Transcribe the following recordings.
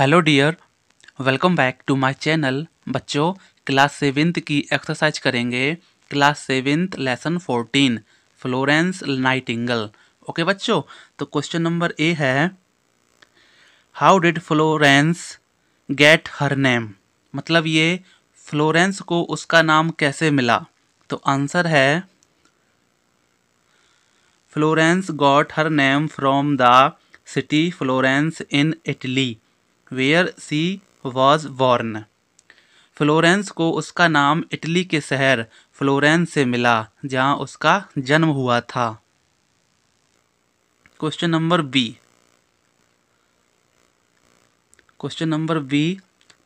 Hello dear welcome back to my channel बच्चों class seventh की exercise करेंगे class seventh lesson fourteen Florence Nightingale okay बच्चों तो question number A है how did Florence get her name मतलब ये Florence को उसका नाम कैसे मिला तो आंसर है Florence got her name from the city Florence in Italy, where she was born. Florence को उसका नाम इटली के शहर फ्लोरेंस से मिला जहाँ उसका जन्म हुआ था question number B question number B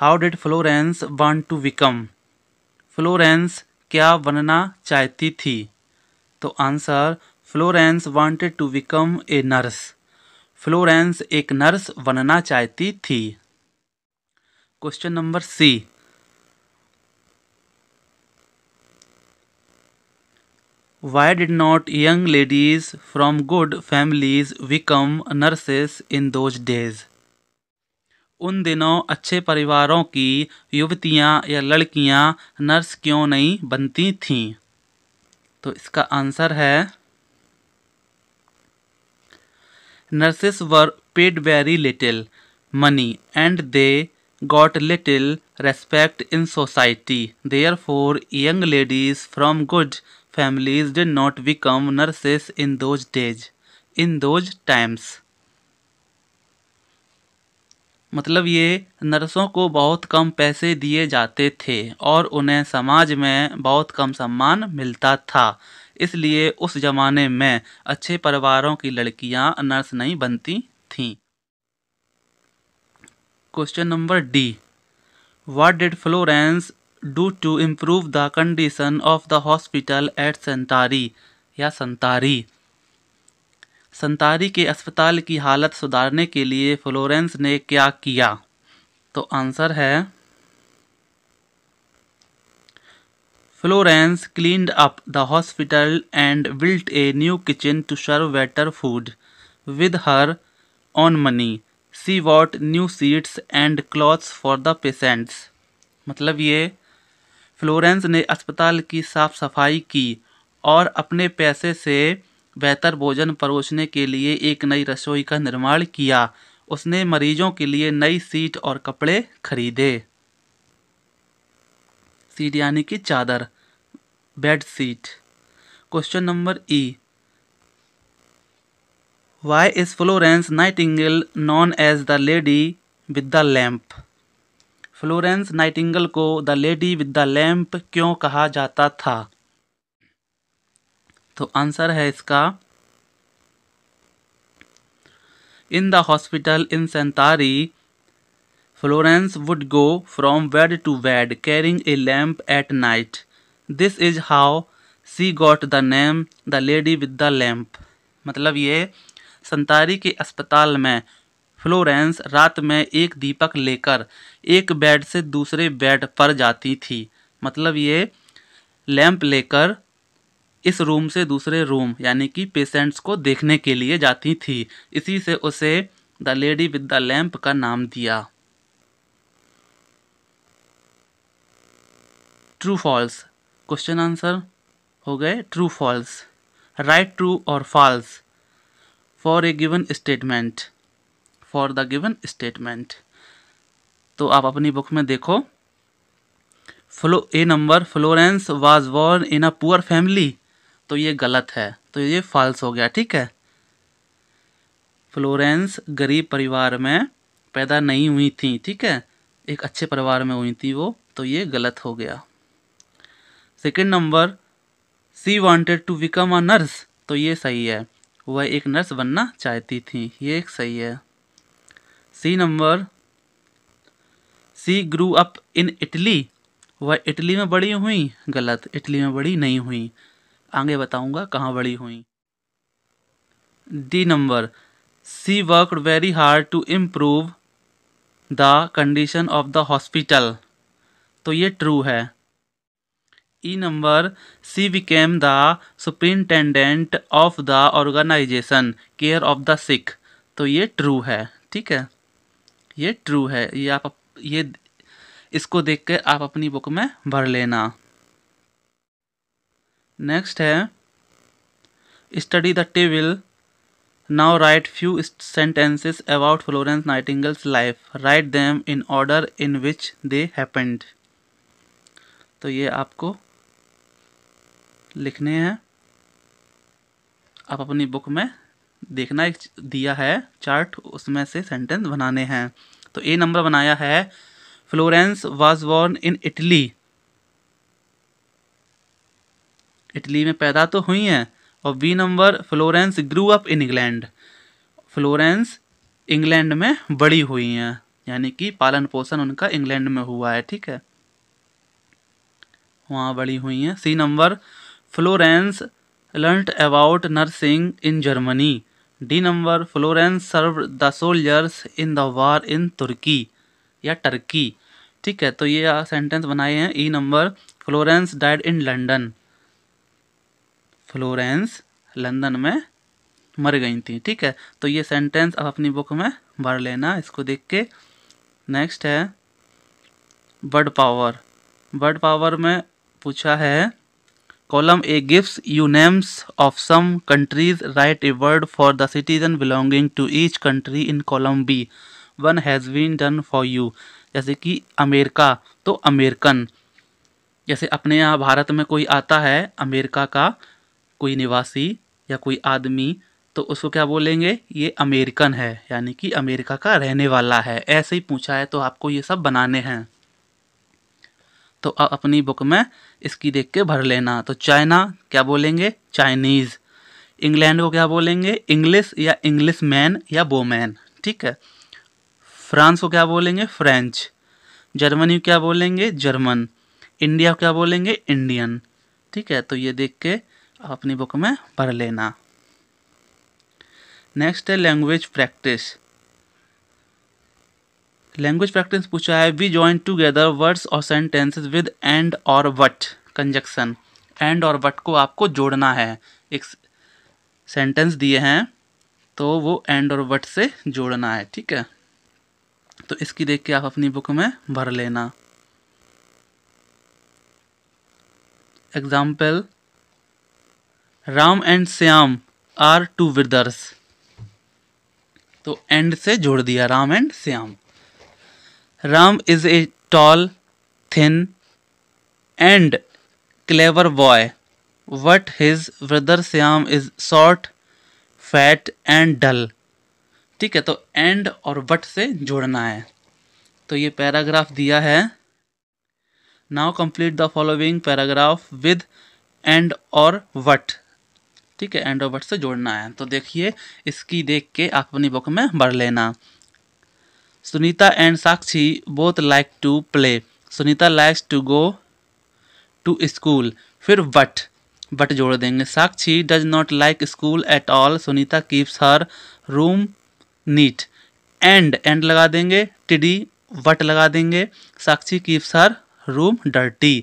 how did Florence want to become Florence क्या बनना चाहती थी तो answer Florence wanted to become a nurse Florence एक नर्स बनना चाहती थी question number C why did not young ladies from good families become nurses in those days उन दिनों अच्छे परिवारों की युवतियां या लड़कियां नर्स क्यों नहीं बनती थीं तो इसका आंसर है Nurses were paid very little money and they got little respect in society. Therefore, young ladies from good families did not become nurses in those days, in those times. मतलब ये नर्सों को बहुत कम पैसे दिए जाते थे और उन्हें समाज में बहुत कम सम्मान मिलता था इसलिए उस ज़माने में अच्छे परिवारों की लड़कियां नर्स नहीं बनती थीं question number D what did Florence do to improve the condition of the hospital at Scutari या संतारी संतारी के अस्पताल की हालत सुधारने के लिए फ्लोरेंस ने क्या किया तो आंसर है Florence cleaned up the hospital and built a new kitchen to serve better food. With her own money, she bought new seats and clothes for the patients. मतलब ये फ्लोरेंस ने अस्पताल की साफ सफाई की और अपने पैसे से बेहतर भोजन परोसने के लिए एक नई रसोई का निर्माण किया उसने मरीजों के लिए नई सीट और कपड़े खरीदे सीट यानी कि चादर bed sheet question number E why is Florence Nightingale known as the lady with the lamp Florence Nightingale को the lady with the lamp क्यों कहा जाता था तो आंसर है इसका in the hospital in Scutari Florence would go from bed to bed carrying a lamp at night. This is how she got the name the lady with the lamp मतलब ये संतारी के अस्पताल में फ्लोरेंस रात में एक दीपक लेकर एक बेड से दूसरे बेड पर जाती थी मतलब ये लैम्प लेकर इस रूम से दूसरे रूम यानी कि पेशेंट्स को देखने के लिए जाती थी इसी से उसे the lady with the lamp का नाम दिया ट्रू फॉल्स क्वेश्चन आंसर हो गए ट्रू फॉल्स राइट ट्रू और false for a given statement for the given statement तो आप अपनी बुक में देखो फ्लो A number Florence was born in a poor family तो ये गलत है तो ये फॉल्स हो गया ठीक है फ्लोरेंस गरीब परिवार में पैदा नहीं हुई थी ठीक है एक अच्छे परिवार में हुई थी वो तो ये गलत हो गया second number she wanted to become a nurse तो ये सही है वह एक नर्स बनना चाहती थी ये एक सही है C number she grew up in Italy वह इटली में बड़ी हुई गलत इटली में बड़ी नहीं हुई आगे बताऊंगा कहाँ बड़ी हुई D number she worked very hard to improve the condition of the hospital तो ये ट्रू है E number she became the superintendent of the organisation care of the sick तो ये ट्रू है ठीक है ये ट्रू है ये आप ये इसको देख के आप अपनी बुक में भर लेना नेक्स्ट है study the table now write few sentences about Florence Nightingale's life write them in order in which they happened तो ये आपको लिखने हैं आप अपनी बुक में देखना एक दिया है चार्ट उसमें से सेंटेंस बनाने हैं तो ए नंबर बनाया है Florence was born in Italy Italy में पैदा तो हुई हैं और B number Florence grew up in England Florence England में बड़ी हुई हैं यानी कि पालन पोषण उनका इंग्लैंड में हुआ है ठीक है वहाँ बड़ी हुई हैं C number Florence learnt about nursing in Germany D number Florence serve the soldiers in the war in तुर्की या टर्की ठीक है तो ये सेंटेंस बनाए हैं E number Florence died in London Florence London में मर गई थी ठीक है तो ये सेंटेंस आप अपनी बुक में भर लेना इसको देख के नेक्स्ट है बर्ड पावर बर्ड पावर में पूछा है Column A gives you names of some countries. Write a word for the citizen belonging to each country in column B. One has been done for you. जैसे कि America तो American जैसे अपने यहाँ भारत में कोई आता है अमेरिका का कोई निवासी या कोई आदमी तो उसको क्या बोलेंगे ये अमेरिकन है यानी कि अमेरिका का रहने वाला है ऐसे ही पूछा है तो आपको ये सब बनाने हैं तो आप अपनी बुक में इसकी देख के भर लेना तो चाइना क्या बोलेंगे चाइनीज़ इंग्लैंड को क्या बोलेंगे इंग्लिश या इंग्लिश मैन या बोमैन ठीक है फ्रांस को क्या बोलेंगे फ्रेंच जर्मनी क्या बोलेंगे जर्मन इंडिया को क्या बोलेंगे इंडियन ठीक है तो ये देख के आप अपनी बुक में भर लेना नेक्स्ट है लैंग्वेज प्रैक्टिस लैंग्वेज प्रैक्टिस पूछा है वी ज्वाइन टूगेदर वर्ड्स और सेंटेंसेस विद एंड और वट कंजक्शन एंड और वट को आपको जोड़ना है एक सेंटेंस दिए हैं तो वो एंड और वट से जोड़ना है ठीक है तो इसकी देख के आप अपनी बुक में भर लेना example Ram and Shyam are two brothers तो एंड से जोड़ दिया Ram and Shyam Ram is a tall thin and clever boy but his brother Shyam is short fat and dull ठीक है तो एंड और वट से जोड़ना है तो ये पैराग्राफ दिया है now complete the following paragraph with and और वट ठीक है एंड और वट से जोड़ना है तो देखिए इसकी देख के आप अपनी बुक में भर लेना Sunita and Sakshi both like to play. Sunita likes to go to school. फिर but but जोड़ देंगे Sakshi does not like school at all. Sunita keeps her room neat. And and लगा देंगे tidy but लगा देंगे Sakshi keeps her room dirty.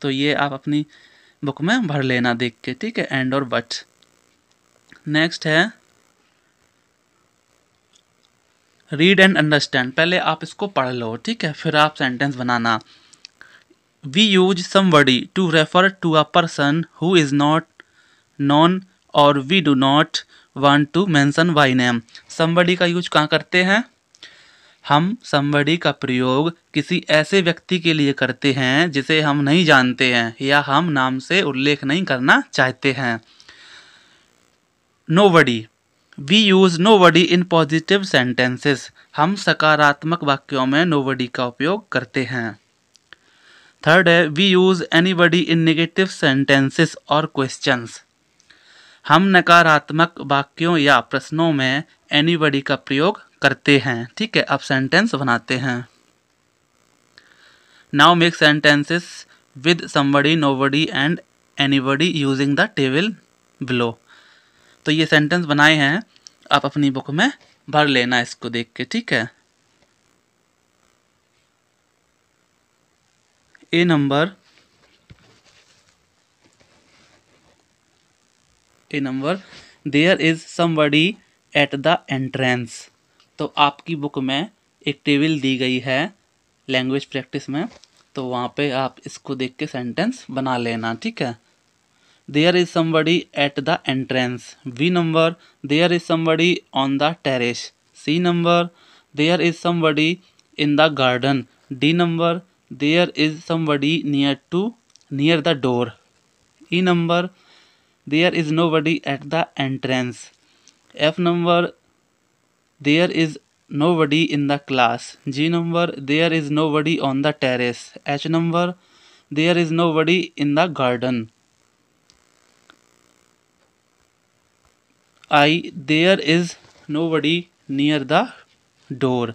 तो ये आप अपनी बुक में भर लेना देख के ठीक है एंड और बट नेक्स्ट है रीड एंड अंडरस्टैंड पहले आप इसको पढ़ लो ठीक है फिर आप सेंटेंस बनाना we use somebody to refer to a person who is not known और we do not want to mention by name somebody का यूज कहाँ करते हैं हम समबडी का प्रयोग किसी ऐसे व्यक्ति के लिए करते हैं जिसे हम नहीं जानते हैं या हम नाम से उल्लेख नहीं करना चाहते हैं nobody we use nobody in positive sentences हम सकारात्मक वाक्यों में नो वडी का उपयोग करते हैं थर्ड है we use anybody in negative sentences और क्वेश्चंस हम नकारात्मक वाक्यों या प्रश्नों में एनी बडी का प्रयोग करते हैं ठीक है अब सेंटेंस बनाते हैं now make sentences with somebody body and anybody using the table below तो ये सेंटेंस बनाए हैं आप अपनी बुक में भर लेना इसको देख के ठीक है A number A number there is somebody at the entrance तो आपकी बुक में एक टेबल दी गई है लैंग्वेज प्रैक्टिस में तो वहाँ पे आप इसको देख के सेंटेंस बना लेना ठीक है there is somebody at the entrance V number there is somebody on the terrace c number there is somebody in the garden d number there is somebody near to near the door e number there is nobody at the entrance f number there is nobody in the class g number there is nobody on the terrace h number there is nobody in the garden I there is nobody near the door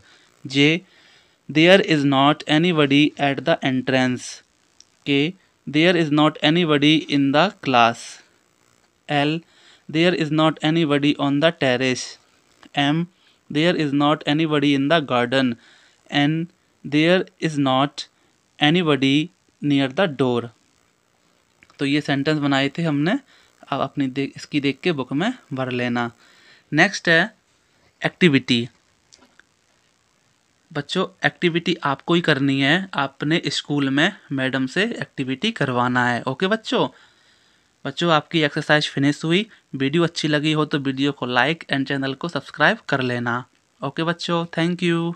J there is not anybody at the entrance K there is not anybody in the class L there is not anybody on the terrace M there is not anybody in the garden N there is not anybody near the door तो ये sentence बनाए थे हमने आप अपनी देख इसकी देख के बुक में भर लेना नेक्स्ट है एक्टिविटी बच्चों एक्टिविटी आपको ही करनी है आपने स्कूल में मैडम से एक्टिविटी करवाना है ओके बच्चों बच्चों आपकी एक्सरसाइज फिनिश हुई वीडियो अच्छी लगी हो तो वीडियो को लाइक एंड चैनल को सब्सक्राइब कर लेना ओके बच्चों थैंक यू